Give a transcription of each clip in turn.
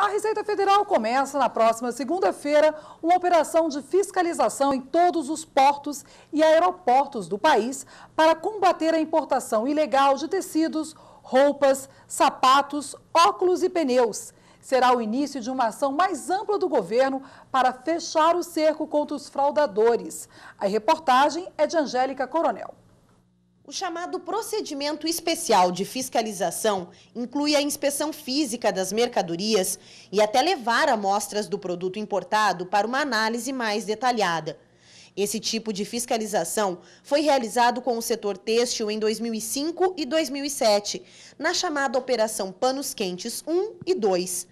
A Receita Federal começa na próxima segunda-feira uma operação de fiscalização em todos os portos e aeroportos do país para combater a importação ilegal de tecidos, roupas, sapatos, óculos e pneus. Será o início de uma ação mais ampla do governo para fechar o cerco contra os fraudadores. A reportagem é de Angélica Coronel. O chamado procedimento especial de fiscalização inclui a inspeção física das mercadorias e até levar amostras do produto importado para uma análise mais detalhada. Esse tipo de fiscalização foi realizado com o setor têxtil em 2005 e 2007, na chamada Operação Panos Quentes 1 e 2.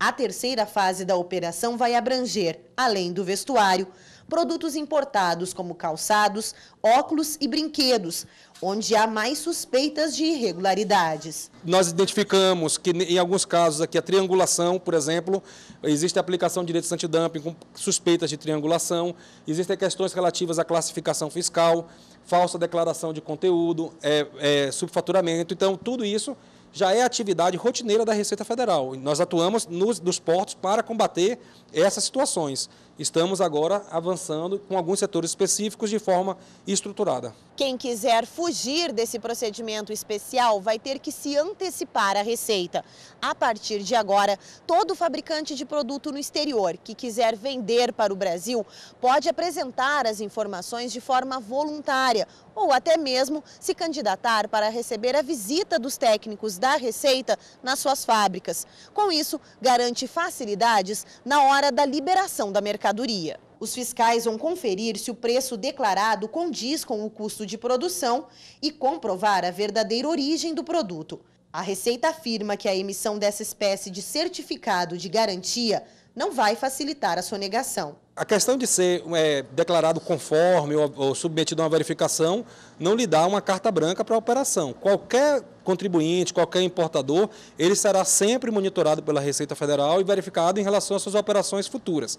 A terceira fase da operação vai abranger, além do vestuário, produtos importados como calçados, óculos e brinquedos, onde há mais suspeitas de irregularidades. Nós identificamos que, em alguns casos, aqui a triangulação, por exemplo, existe a aplicação de direitos antidumping com suspeitas de triangulação, existem questões relativas à classificação fiscal, falsa declaração de conteúdo, é, é, subfaturamento. Então, tudo isso já é atividade rotineira da Receita Federal. Nós atuamos nos, dos portos para combater essas situações. Estamos agora avançando com alguns setores específicos de forma estruturada. Quem quiser fugir desse procedimento especial vai ter que se antecipar à receita. A partir de agora, todo fabricante de produto no exterior que quiser vender para o Brasil pode apresentar as informações de forma voluntária ou até mesmo se candidatar para receber a visita dos técnicos da Receita nas suas fábricas. Com isso, garante facilidades na hora da liberação da mercadoria mercadoria. Os fiscais vão conferir se o preço declarado condiz com o custo de produção e comprovar a verdadeira origem do produto. A Receita afirma que a emissão dessa espécie de certificado de garantia não vai facilitar a sonegação a questão de ser é, declarado conforme ou, ou, submetido a uma verificação não lhe dá uma carta branca para a operação. Qualquer contribuinte, qualquer importador, ele será sempre monitorado pela Receita Federal e verificado em relação às suas operações futuras.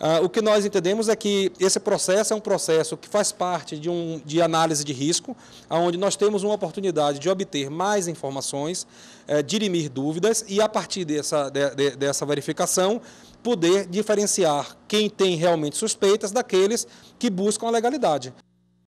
Ah, o que nós entendemos é que esse processo é um processo que faz parte de, um, de análise de risco, onde nós temos uma oportunidade de obter mais informações, é, dirimir dúvidas e, a partir dessa, de, de, dessa verificação, poder diferenciar quem tem realmente suspeitas daqueles que buscam a legalidade.